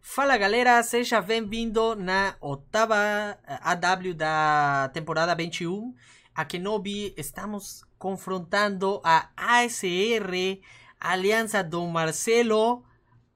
Fala galera, seja bem-vindo na oitava eh, AW da temporada 21. A Kenobi estamos confrontando a ASR, aliança do Marcelo.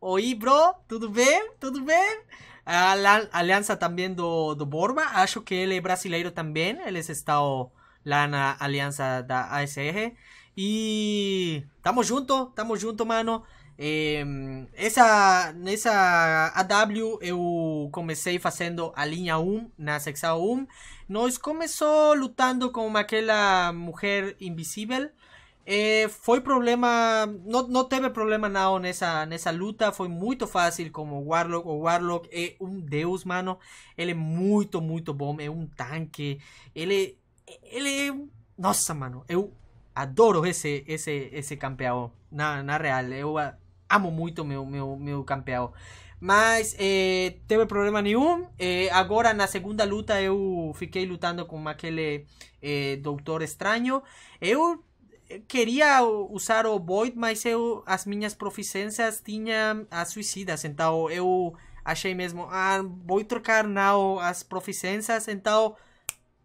Oi, bro, tudo bem? Tudo bem? A aliança também do, do Borba, acho que ele é brasileiro também. Eles estão lá na aliança da ASR. E tamo junto, tamo junto, mano. Em, esa esa AW eu comencé haciendo a linha 1 um, na secção 1. Um. Nós começou lutando com aquella mujer invisible. Eh, no foi problema. Não, não teve problema nada nessa, esa luta. fue muy fácil como Warlock. O Warlock es un deus, mano. Ele es muy muito bom. É um tanque. Ele. Ele Nossa, mano. Eu adoro ese ese esse campeão. Na, na real, eu amo muito meu, meu, meu campeão. Mas é, teve problema nenhum. Eh, agora na segunda luta eu fiquei lutando com aquele eh, doutor estranho. Eu queria usar o Void, mas eu as minhas proficiências tinham as ah, suicidas, então eu achei mesmo, ah, vou trocar não as proficiências, então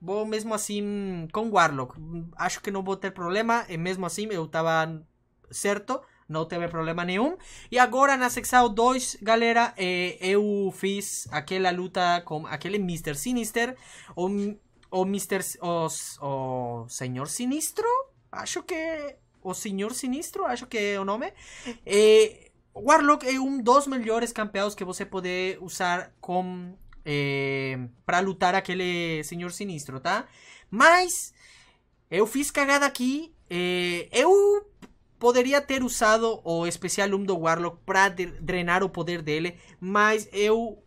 vou mesmo assim com Warlock. Acho que não vou ter problema, e mesmo assim eu estava certo não teve problema nenhum. E agora na Sexal 2, galera, eh, eu fiz aquela luta com aquele Mr. Sinister, o, o Mr. Os, o Senhor Sinistro, acho que... O Senhor Sinistro, acho que é o nome. Eh, Warlock é um dos melhores campeões que você pode usar com... Eh, para lutar aquele Senhor Sinistro, tá? Mas eu fiz cagada aqui. Eh, eu Poderia ter usado o especial Lume do Warlock para drenar o poder dele, mas eu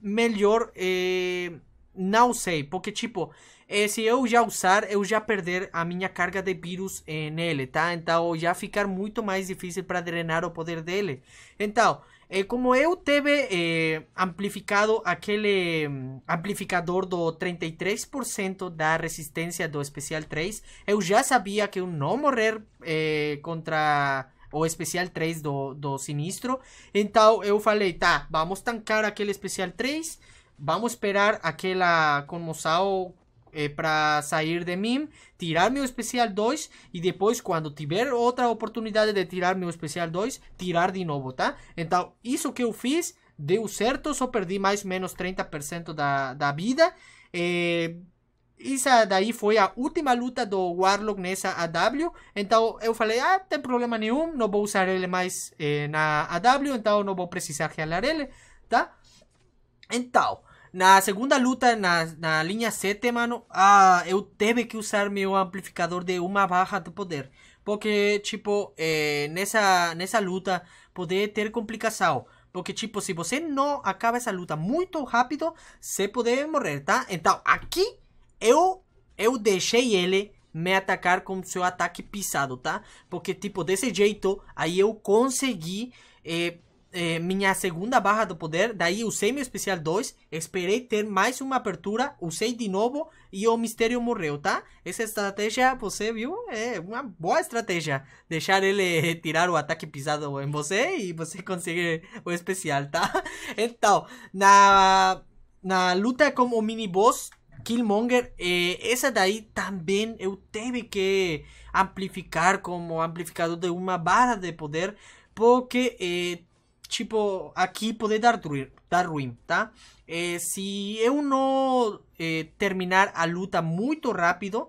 melhor eh, não sei, porque tipo, eh, se eu já usar, eu já perder a minha carga de vírus eh, nele, tá? Então já ficar muito mais difícil para drenar o poder dele. Então, eh, como eu teve eh, amplificado aquele mm, amplificador do 33% da resistência do Especial 3, eu já sabia que eu não morrer eh, contra o Especial 3 do, do Sinistro. Então eu falei, tá, vamos tancar aquele Especial 3, vamos esperar aquela Conmoção eh, para sair de mim, tirar meu especial 2 e depois quando tiver outra oportunidade de tirar meu especial 2, tirar de novo, tá? Então, isso que eu fiz deu certo, só perdi mais ou menos 30% da, da vida. Eh, essa daí foi a última luta do Warlock nessa AW, então eu falei, ah, tem problema nenhum, não vou usar ele mais eh, na AW, então não vou precisar realar ele, tá? Então, na segunda luta, na, na linha 7, mano, ah, eu teve que usar meu amplificador de uma barra de poder. Porque, tipo, eh, nessa, nessa luta poder ter complicação. Porque, tipo, se você não acaba essa luta muito rápido, você pode morrer, tá? Então, aqui eu, eu deixei ele me atacar com seu ataque pisado, tá? Porque, tipo, desse jeito, aí eu consegui... Eh, é, minha segunda barra do poder, daí usei meu especial 2, esperei ter mais uma apertura, usei de novo e o mistério morreu, tá? Essa estratégia, você viu, é uma boa estratégia. Deixar ele tirar o ataque pisado em você e você conseguir o especial, tá? Então, na, na luta com o mini-boss, Killmonger, eh, essa daí também eu teve que amplificar como amplificador de uma barra de poder, porque eh, tipo, aqui pode dar, dar ruim, tá? É, eh, se eu não é, eh, terminar a luta muito rápido,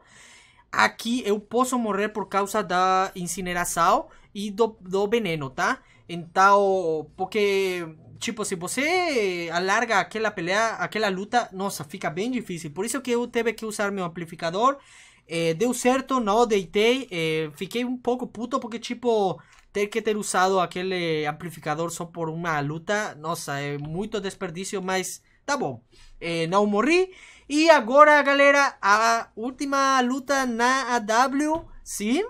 aqui eu posso morrer por causa da incineração e do, do veneno, tá? Então, porque, tipo, se você alarga aquela pelea, aquela luta, nossa, fica bem difícil. Por isso que eu tive que usar meu amplificador. É, deu certo, não deitei. É, fiquei um pouco puto porque, tipo, ter que ter usado aquele amplificador só por uma luta, nossa, é muito desperdício, mas tá bom. É, não morri. E agora, galera, a última luta na AW, sim,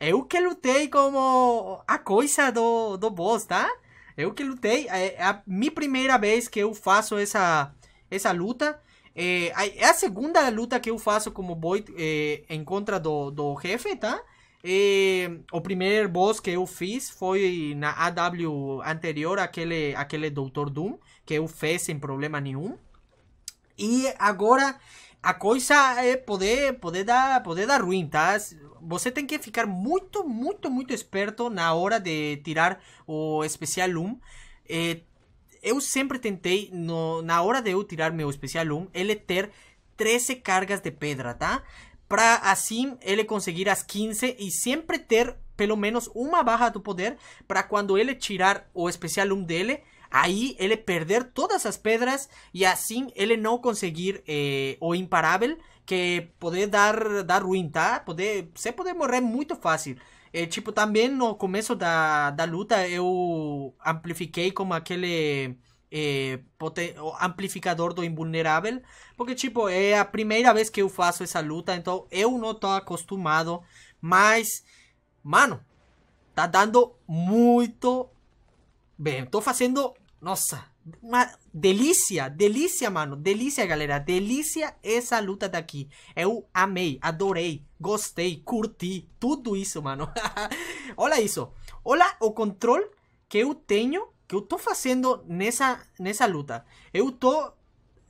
eu que lutei como a coisa do, do boss, tá? Eu que lutei, é, é a minha primeira vez que eu faço essa, essa luta. Eh, é, a segunda luta que eu faço como boy é, em contra do, do jefe, tá? E o primeiro boss que eu fiz foi na AW anterior, aquele, aquele Dr Doom, que eu fiz sem problema nenhum. E agora a coisa é poder, poder, dar, poder dar ruim, tá? Você tem que ficar muito, muito, muito esperto na hora de tirar o especial 1. eu sempre tentei, no, na hora de eu tirar meu especial 1, ele ter 13 cargas de pedra, tá? para así él conseguir las 15 y siempre tener pelo menos una baja tu poder para cuando él tirar o especial um de él. ahí él perder todas las pedras y e así él no conseguir eh, o imparable que puede dar dar ruin, se puede morrer muy fácil. Eh, tipo, también no começo da, da luta yo amplifiqué como aquel... é, amplificador do invulnerável, porque tipo, é a primeira vez que eu faço essa luta, então eu não tô acostumado, mas mano, tá dando muito bem, tô fazendo, nossa, uma delícia, delícia, mano, delícia, galera, delícia essa luta daqui. Eu amei, adorei, gostei, curti, tudo isso, mano. Olha isso. Olha o controle que eu tenho que eu tô fazendo nessa, nessa luta. Eu tô.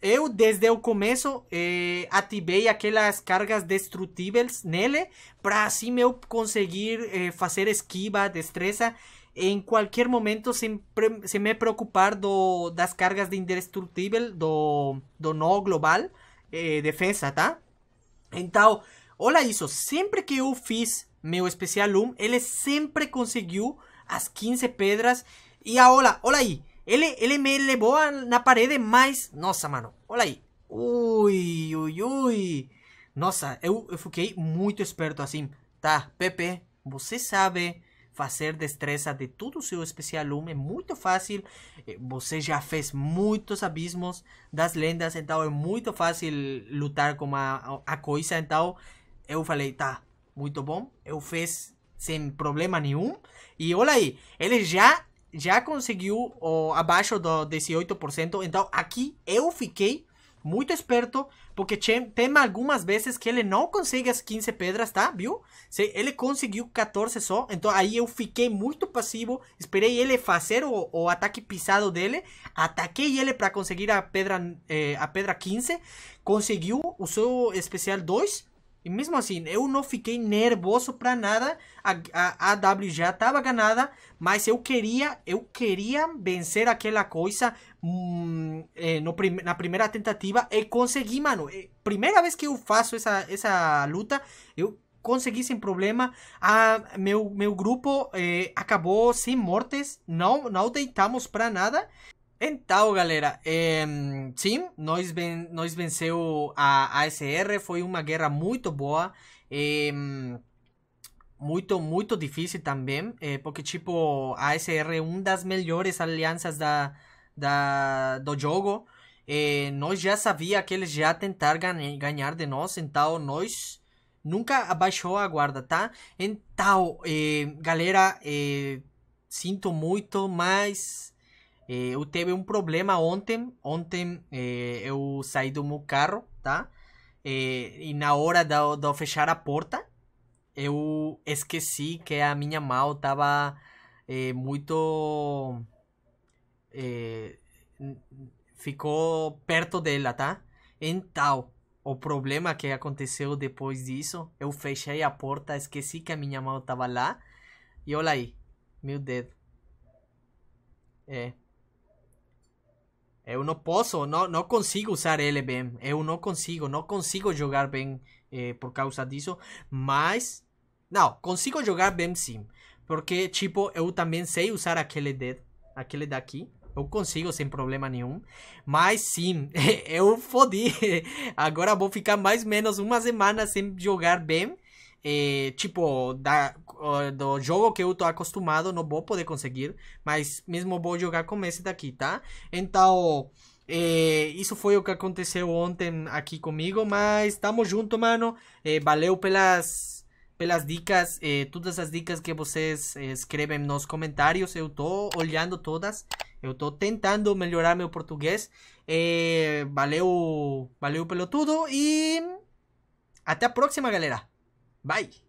Eu, desde o começo, eh, ativei aquelas cargas destrutíveis nele pra assim eu conseguir eh, fazer esquiva, destreza em qualquer momento sem, sem me preocupar do, das cargas de indestrutível do, do nó global eh, defesa, tá? Então, olha isso, sempre que eu fiz meu especial 1, ele sempre conseguiu as 15 pedras e a olha aí. Ele, ele me levou na parede, mas... Nossa, mano, olha aí. Ui, ui, ui. Nossa, eu, eu fiquei muito esperto assim. Tá, Pepe, você sabe fazer destreza de todo o seu especial lume é muito fácil. Eh, você já fez muitos abismos das lendas, então é muito fácil lutar com a, a coisa. Então eu falei, tá, muito bom. Eu fiz sem problema nenhum. E olha aí, ele já já conseguiu o, abaixo do 18%. Então aqui eu fiquei muito esperto, porque tem algumas vezes que ele não consegue as 15 pedras, tá? Viu? ele conseguiu 14 só, então aí eu fiquei muito passivo, esperei ele fazer o, o ataque pisado dele, ataquei ele para conseguir a pedra, eh, a pedra 15, conseguiu, usou especial 2, e mesmo assim, eu não fiquei nervoso pra nada. A, a, a W já estava ganhada, mas eu queria, eu queria vencer aquela coisa hum, é, no, na primeira tentativa e consegui, mano. É, primeira vez que eu faço essa, essa luta, eu consegui sem problema. meu, meu grupo é, acabou sem mortes, não, não deitamos pra nada. Então, galera, é, sim, nós, ven nós venceu a ASR, foi uma guerra muito boa, é, muito, muito difícil também, é, porque, tipo, a ASR é uma das melhores alianças da, da, do jogo, nós já sabia que eles já tentaram gan ganhar de nós, então nós nunca abaixou a guarda, tá? Então, galera, sinto muito, mas eh, eu tive um problema ontem. Ontem eh, eu saí do meu carro, tá? Eh, e na hora de, eu fechar a porta, eu esqueci que a minha mão tava muito. ficou perto dela, tá? Então, o problema que aconteceu depois disso, eu fechei a porta, esqueci que a minha mão tava lá. E olha aí, meu dedo. É, eu não posso, não, não consigo usar ele bem. Eu não consigo, não consigo jogar bem eh, por causa disso. Mas, não, consigo jogar bem sim. Porque, tipo, eu também sei usar aquele, de, aquele daqui. Eu consigo sem problema nenhum. Mas sim, eu fodi. Agora vou ficar mais ou menos uma semana sem jogar bem eh, tipo, da, do jogo que eu tô acostumado, não vou poder conseguir, mas mesmo vou jogar com esse daqui, tá? Então, eh, isso foi o que aconteceu ontem aqui comigo, mas tamo junto, mano. Eh, valeu pelas pelas dicas, eh, todas as dicas que vocês eh, escrevem nos comentários, eu tô olhando todas, eu tô tentando melhorar meu português. Eh, valeu, valeu pelo tudo e até a próxima, galera. Bye.